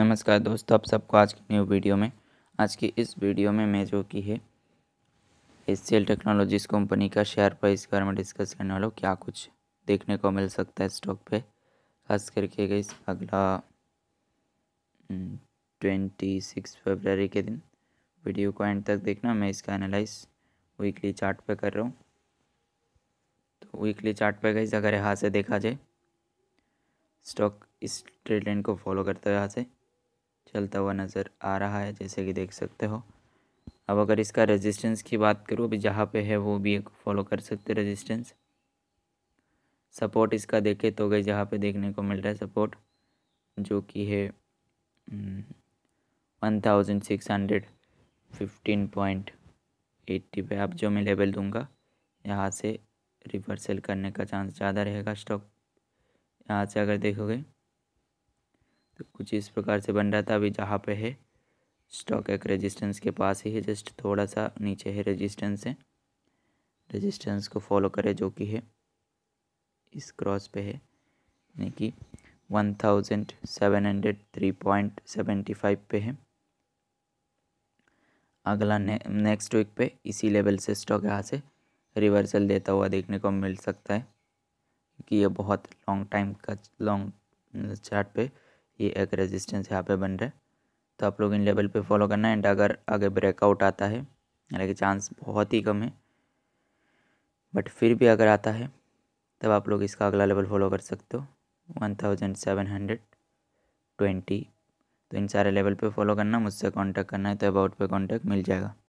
नमस्कार दोस्तों आप सबको आज की न्यू वीडियो में आज की इस वीडियो में मैं जो की है एल टेक्नोलॉजीज़ कंपनी का शेयर प्राइस के बारे में डिस्कस करने वाला क्या कुछ देखने को मिल सकता है स्टॉक पे खास करके गई अगला ट्वेंटी सिक्स फेबररी के दिन वीडियो को एंड तक देखना मैं इसका एनालाइज वीकली चार्ट पे कर रहा हूँ तो वीकली चार्ट पे गई अगर यहाँ से देखा जाए स्टॉक इस ट्रेड लाइन को फॉलो करता है यहाँ से चलता हुआ नज़र आ रहा है जैसे कि देख सकते हो अब अगर इसका रेजिस्टेंस की बात करूँ अभी जहाँ पे है वो भी एक फॉलो कर सकते रेजिस्टेंस सपोर्ट इसका देखे तो गई जहाँ पे देखने को मिल रहा है सपोर्ट जो कि है one thousand six hundred fifteen point eighty पे आप जो मैं लेवल दूंगा यहाँ से रिवर्सल करने का चांस ज़्यादा रहेगा स्टॉक यहाँ से अगर देखोगे कुछ इस प्रकार से बन रहा था अभी जहाँ पे है स्टॉक एक रेजिस्टेंस के पास ही है जस्ट थोड़ा सा नीचे है रेजिस्टेंस है रेजिस्टेंस को फॉलो करें जो कि है इस क्रॉस पे है यानी कि one thousand seven hundred three point seventy five पे है अगला ने, नेक्स्ट वीक पे इसी लेवल से स्टॉक यहाँ से रिवर्सल देता हुआ देखने को मिल सकता है कि ये बहुत लॉन्ग टाइम का लॉन्ग चार्ट पे ये एक रेजिस्टेंस यहाँ पे बन रहा है तो आप लोग इन लेवल पे फॉलो करना है एंड अगर आगे ब्रेकआउट आता है हालांकि चांस बहुत ही कम है बट फिर भी अगर आता है तब आप लोग इसका अगला लेवल फॉलो कर सकते हो one thousand seven hundred twenty तो इन सारे लेवल पे फॉलो करना मुझसे कांटेक्ट करना है तो अबाउट पे कांटेक्ट मिल जाएगा